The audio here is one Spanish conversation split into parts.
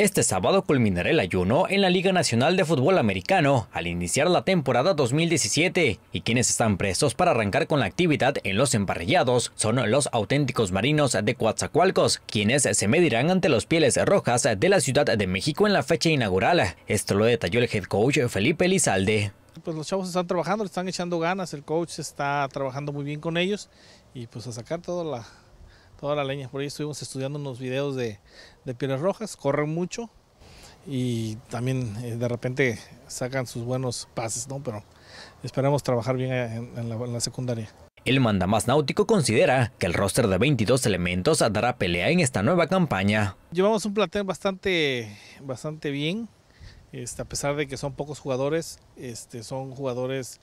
Este sábado culminará el ayuno en la Liga Nacional de Fútbol Americano al iniciar la temporada 2017 y quienes están prestos para arrancar con la actividad en los emparrillados son los auténticos marinos de Coatzacoalcos, quienes se medirán ante los pieles rojas de la Ciudad de México en la fecha inaugural. Esto lo detalló el head coach Felipe Lizalde. Pues los chavos están trabajando, le están echando ganas, el coach está trabajando muy bien con ellos y pues a sacar toda la, toda la leña. Por ahí estuvimos estudiando unos videos de, de pieles rojas, corren mucho y también eh, de repente sacan sus buenos pases, ¿no? Pero esperamos trabajar bien eh, en, la, secundaria. El mandamás náutico considera que el roster de 22 elementos dará pelea en esta nueva campaña. Llevamos un plantel bastante, bastante bien, este, a pesar de que son pocos jugadores, este, son jugadores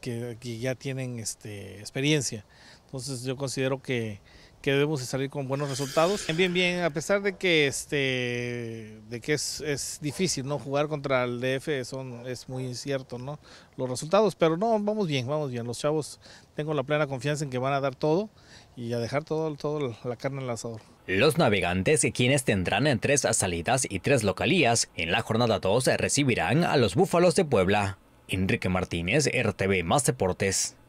que, ya tienen este, experiencia. Entonces yo considero que, que debemos salir con buenos resultados. Bien, bien, a pesar de que, este, de que es, difícil ¿no? jugar contra el DF, es muy incierto ¿no? los resultados, pero no, vamos bien, vamos bien. Los chavos tengo la plena confianza en que van a dar todo y a dejar todo, todo la carne en el asador. Los navegantes, quienes tendrán en tres salidas y tres localías, en la jornada 2 recibirán a los Búfalos de Puebla. Enrique Martínez, RTV Más Deportes.